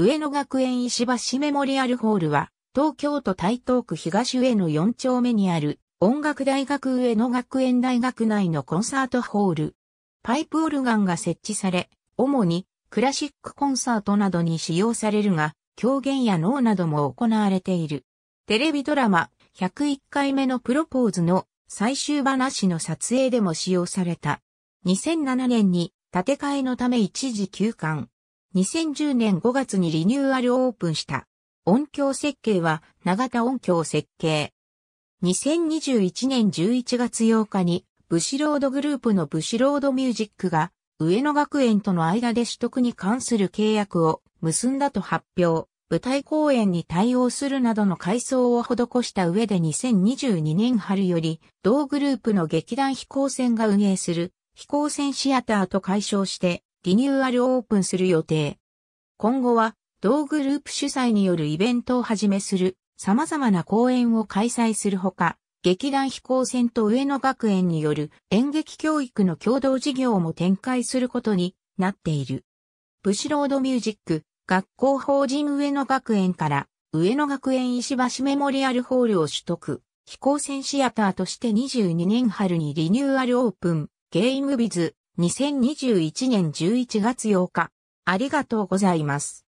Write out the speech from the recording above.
上野学園石橋メモリアルホールは、東京都台東区東上の4丁目にある音楽大学上野学園大学内のコンサートホール。パイプオルガンが設置され、主にクラシックコンサートなどに使用されるが、狂言や脳なども行われている。テレビドラマ101回目のプロポーズの最終話の撮影でも使用された。2007年に建て替えのため一時休館。2010年5月にリニューアルオープンした。音響設計は永田音響設計。2021年11月8日にブシロードグループのブシロードミュージックが上野学園との間で取得に関する契約を結んだと発表。舞台公演に対応するなどの改装を施した上で2022年春より、同グループの劇団飛行船が運営する飛行船シアターと解消して、リニューアルオープンする予定。今後は同グループ主催によるイベントをはじめする様々な公演を開催するほか、劇団飛行船と上野学園による演劇教育の共同事業も展開することになっている。ブシロードミュージック学校法人上野学園から上野学園石橋メモリアルホールを取得。飛行船シアターとして22年春にリニューアルオープン。ゲームビズ2021年11月8日。ありがとうございます。